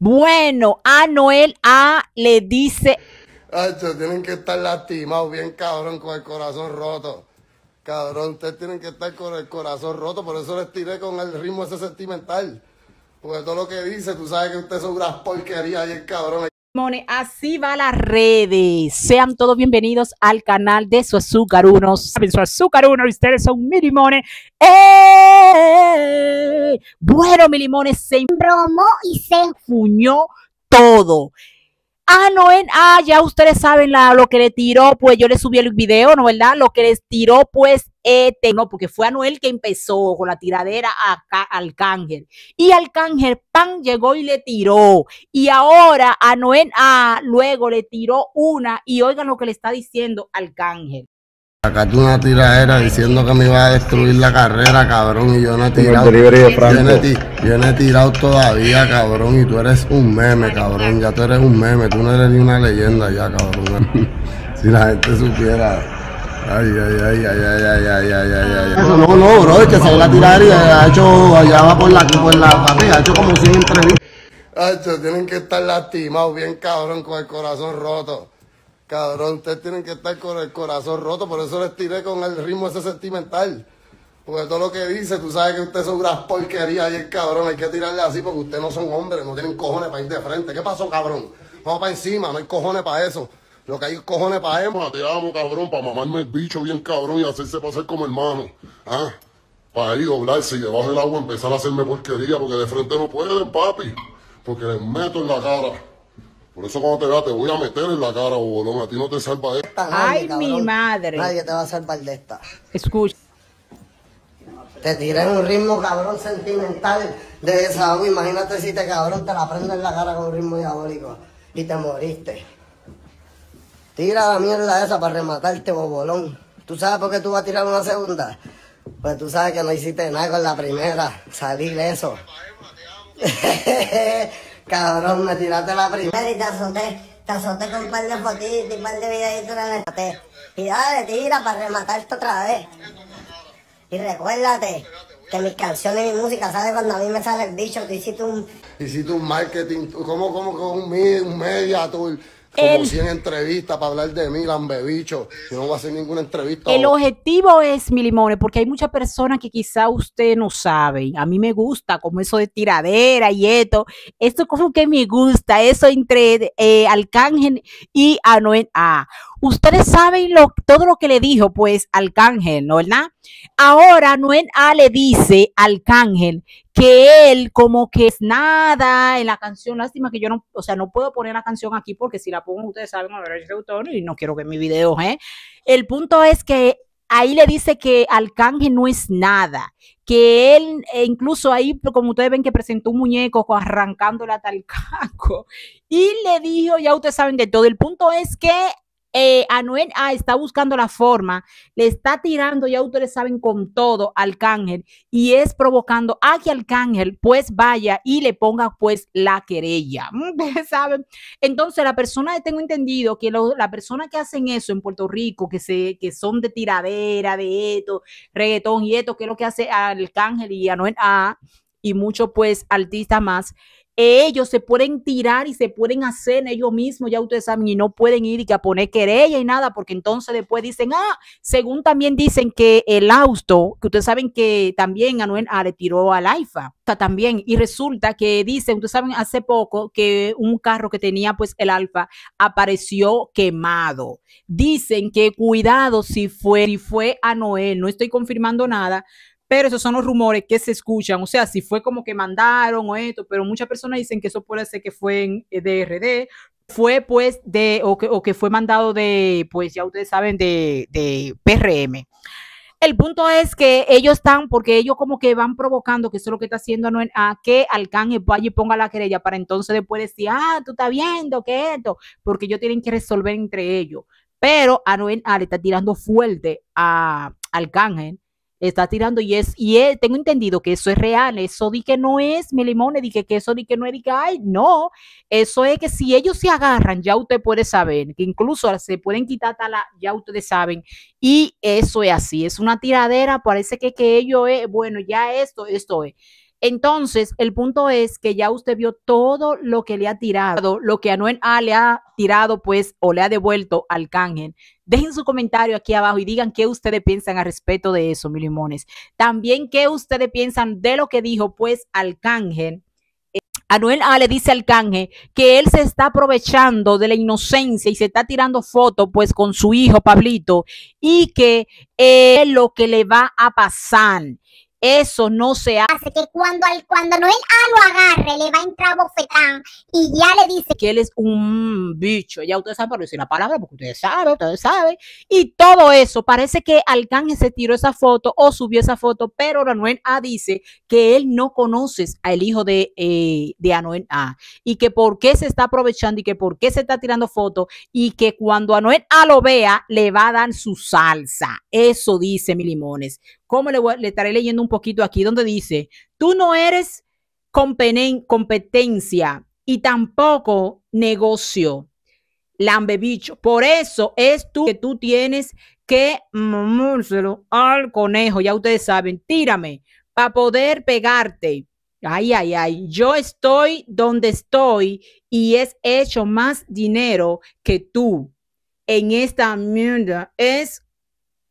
Bueno, a Noel A le dice. tienen que estar lastimados, bien cabrón, con el corazón roto. Cabrón, ustedes tienen que estar con el corazón roto, por eso les tiré con el ritmo ese sentimental. Porque todo lo que dice, tú sabes que ustedes son unas porquerías y el cabrón así va las redes. Sean todos bienvenidos al canal de su azúcar uno. su azúcar uno, ustedes son mi limones. ¡Eh! Bueno, mi limones se bromó y se fuñó todo. Ah, no, en, ah, ya ustedes saben la, lo que le tiró, pues yo le subí el video, ¿no verdad? Lo que les tiró, pues, este, no, porque fue a Anuel que empezó con la tiradera a Alcángel Y Alcángel, pan, llegó y le tiró. Y ahora Anuel, ah, luego le tiró una y oigan lo que le está diciendo Arcángel. Sacaste una tiradera diciendo que me iba a destruir la carrera, cabrón, y yo no he tirado. yo tirado todavía, cabrón, y tú eres un meme, cabrón. Ya tú eres un meme, tú no eres ni una leyenda ya, cabrón. si la gente supiera. Ay, ay, ay, ay, ay, ay, ay, ay, ay, ay. Eso no, no, bro, es que se a tirar y ha hecho, allá va por la, por la ha hecho como siempre. entrevistas. tienen que estar lastimados, bien cabrón, con el corazón roto. Cabrón, ustedes tienen que estar con el corazón roto, por eso les tiré con el ritmo ese sentimental. Porque todo lo que dice, tú sabes que ustedes son unas porquerías y el cabrón, hay que tirarle así porque ustedes no son hombres, no tienen cojones para ir de frente. ¿Qué pasó, cabrón? Vamos para encima, no hay cojones para eso. Lo que hay cojones para Emma. Te amo, cabrón, para mamarme el bicho bien cabrón y hacerse pasar como hermano. ¿Ah? Para ir doblarse y debajo del agua empezar a hacerme porquería, porque de frente no pueden, papi. Porque les meto en la cara. Por eso cuando te vea te voy a meter en la cara, bolón. A ti no te salva de esta. Ay, mi madre. Nadie te va a salvar de esta. Escucha. Te tiré un ritmo cabrón sentimental de esa agua. Imagínate si te este cabrón te la prendo en la cara con un ritmo diabólico y te moriste. Tira la mierda esa para rematarte, bobolón. ¿Tú sabes por qué tú vas a tirar una segunda? Pues tú sabes que no hiciste nada con la primera. Salir eso. Cabrón, me tiraste la primera. Y te azoté. Te azoté con un par de fotitos y un par de videitos en el azoté. Y dale, tira para rematarte otra vez. Y recuérdate que mis canciones y mi música sale cuando a mí me sale el bicho. Tú hiciste un... Hiciste un marketing, ¿Cómo, cómo, con un, un media tour. Como 100 para hablar de mí, lambebicho. Yo no voy a hacer ninguna entrevista. El objetivo es, mi limón, porque hay muchas personas que quizá usted no saben. A mí me gusta, como eso de tiradera y esto. Esto como que me gusta, eso entre eh, Arcángel y Anuel A. Ah, ustedes saben todo lo que le dijo, pues, Arcángel, ¿no verdad? Ahora Anuel A le dice Arcángel que él como que es nada en la canción. Lástima que yo no, o sea, no puedo poner la canción aquí porque si la pongo ustedes saben a ver el autor y no quiero que mi video, ¿eh? El punto es que ahí le dice que Arcángel no es nada, que él, e incluso ahí, como ustedes ven que presentó un muñeco arrancándole a tal caco, y le dijo, ya ustedes saben de todo, el punto es que a eh, Anuel A ah, está buscando la forma, le está tirando, ya autores saben, con todo al Cángel y es provocando a que Cángel pues vaya y le ponga pues la querella. saben. Entonces la persona, tengo entendido que la persona que hacen eso en Puerto Rico, que, que son de tiradera, de esto, reggaetón y esto, que es lo que hace al Cángel y Noel A ah, y muchos pues artistas más, ellos se pueden tirar y se pueden hacer ellos mismos, ya ustedes saben, y no pueden ir y que a poner querella y nada, porque entonces después dicen, ah, según también dicen que el auto, que ustedes saben que también Anuel ah, le tiró al Alfa, también y resulta que dicen, ustedes saben hace poco que un carro que tenía pues el Alfa apareció quemado. Dicen que cuidado si fue y fue a Noel, no estoy confirmando nada, pero esos son los rumores que se escuchan, o sea, si fue como que mandaron o esto, pero muchas personas dicen que eso puede ser que fue en eh, DRD, fue pues de, o que, fue mandado de, pues ya ustedes saben, de, de PRM. El punto es que ellos están, porque ellos como que van provocando, que eso es lo que está haciendo a que Alcángel vaya y ponga la querella para entonces después decir, ah, tú estás viendo que esto, porque ellos tienen que resolver entre ellos. Pero Anuel ah, le está tirando fuerte a Alcángel, está tirando y es, y tengo entendido que eso es real, eso di que no es mi limón, dije que eso di que no es, que ay, no, eso es que si ellos se agarran, ya usted puede saber, que incluso se pueden quitar tala, ya ustedes saben, y eso es así, es una tiradera, parece que, que ellos es, eh, bueno, ya esto, esto es. Entonces, el punto es que ya usted vio todo lo que le ha tirado, lo que Anuel A le ha tirado, pues, o le ha devuelto al Cángel. Dejen su comentario aquí abajo y digan qué ustedes piensan al respecto de eso, mis limones. También qué ustedes piensan de lo que dijo, pues, Arcángel. Eh, Anuel A le dice al canje que él se está aprovechando de la inocencia y se está tirando fotos pues con su hijo Pablito y que es eh, lo que le va a pasar eso no se hace. Que cuando, al, cuando Noel A lo agarre, le va a entrar bofetán y ya le dice que él es un bicho. Ya ustedes saben, pero decir la palabra porque ustedes saben, ustedes saben. Y todo eso, parece que Alcán se tiró esa foto o subió esa foto, pero Noel A dice que él no conoce al hijo de, eh, de Anuel A y que por qué se está aprovechando y que por qué se está tirando fotos y que cuando Anuel A lo vea, le va a dar su salsa. Eso dice mi limones. ¿Cómo le, le estaré leyendo un poquito aquí? Donde dice, tú no eres competencia y tampoco negocio. Lambebicho. Por eso es tú que tú tienes que mamárselo al conejo. Ya ustedes saben, tírame para poder pegarte. Ay, ay, ay. Yo estoy donde estoy y es hecho más dinero que tú. En esta mierda es,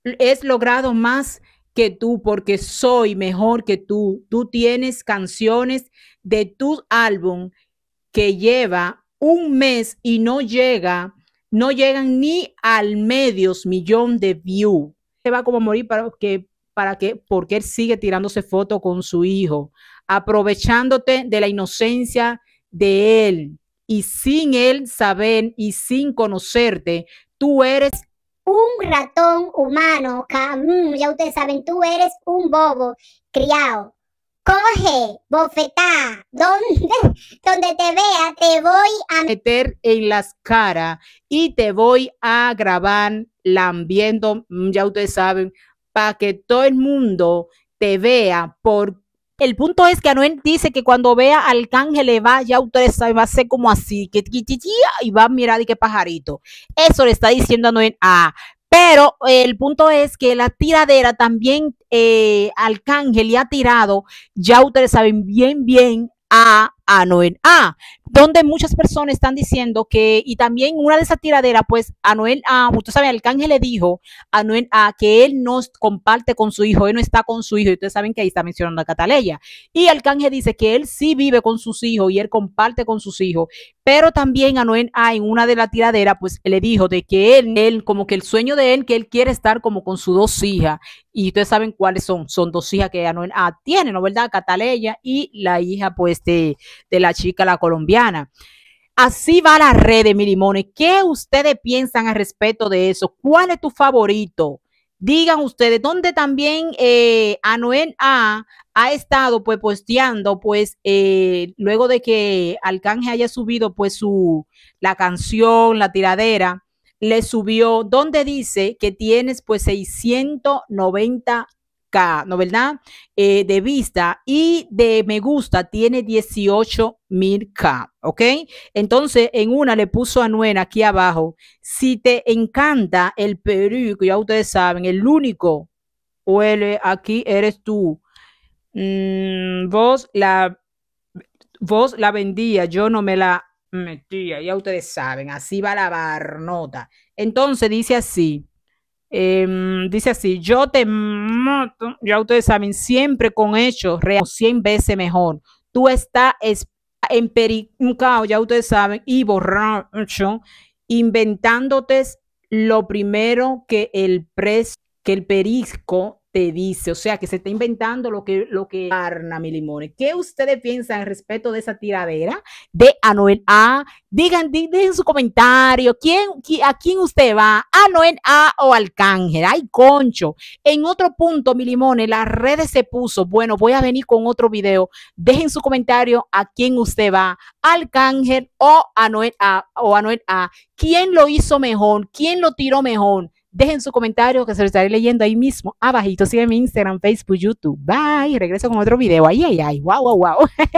es logrado más que tú, porque soy mejor que tú. Tú tienes canciones de tu álbum que lleva un mes y no llega, no llegan ni al medios millón de views. Se va como a morir para que, para que, porque él sigue tirándose fotos con su hijo, aprovechándote de la inocencia de él y sin él saber y sin conocerte, tú eres un ratón humano, mm, ya ustedes saben, tú eres un bobo criado. Coge, bofetá, donde, donde te vea, te voy a meter en las caras y te voy a grabar lambiendo, mm, ya ustedes saben, para que todo el mundo te vea por el punto es que Anuel dice que cuando vea al Arcángel le va, ya ustedes saben, va a ser como así, que y va a mirar y qué pajarito. Eso le está diciendo Anuel a. pero eh, el punto es que la tiradera también eh, ángel le ha tirado, ya ustedes saben bien, bien a Anuel A donde muchas personas están diciendo que, y también una de esas tiraderas, pues Noel, a usted sabe, Arcángel le dijo a Noel, a que él no comparte con su hijo, él no está con su hijo, y ustedes saben que ahí está mencionando a Cataleya. Y Arcángel dice que él sí vive con sus hijos y él comparte con sus hijos, pero también Anuel, a en una de las tiraderas, pues le dijo de que él, él, como que el sueño de él, que él quiere estar como con sus dos hijas, y ustedes saben cuáles son, son dos hijas que Anuel A tiene, ¿no verdad? Cataleya y la hija, pues, de la chica, la colombiana Así va la red de milimones. ¿Qué ustedes piensan al respecto de eso? ¿Cuál es tu favorito? Digan ustedes, donde también eh, Anuel A ha estado pues posteando, pues eh, luego de que Arcángel haya subido pues su, la canción, la tiradera, le subió, donde dice que tienes pues 690 ¿no verdad? Eh, de vista y de me gusta tiene 18 mil K, ¿ok? Entonces, en una le puso a Nuena aquí abajo, si te encanta el Perú, que ya ustedes saben, el único huele aquí eres tú. Mm, vos la, vos la vendía, yo no me la metía, ya ustedes saben, así va la barnota. Entonces dice así. Em, dice así, yo te mato, ya ustedes saben, siempre con hechos reales, 100 veces mejor. Tú estás en empericado, ya ustedes saben, y borracho, inventándote lo primero que el, pres, que el perisco dice, o sea, que se está inventando lo que lo que arna mi que ¿Qué ustedes piensan respecto de esa tiradera de Anuel A? Digan, dejen su comentario, ¿quién, ¿a quién usted va? ¿Anuel A o alcángel Ay, concho. En otro punto, mi limone, las redes se puso, bueno, voy a venir con otro video. Dejen su comentario a quién usted va, alcángel o Anuel A o Anuel A. ¿Quién lo hizo mejor? ¿Quién lo tiró mejor? Dejen su comentario que se lo estaré leyendo ahí mismo, abajito. Sigue mi Instagram, Facebook, YouTube. Bye. Regreso con otro video. Ay, ay, ay. Wow, wow, wow.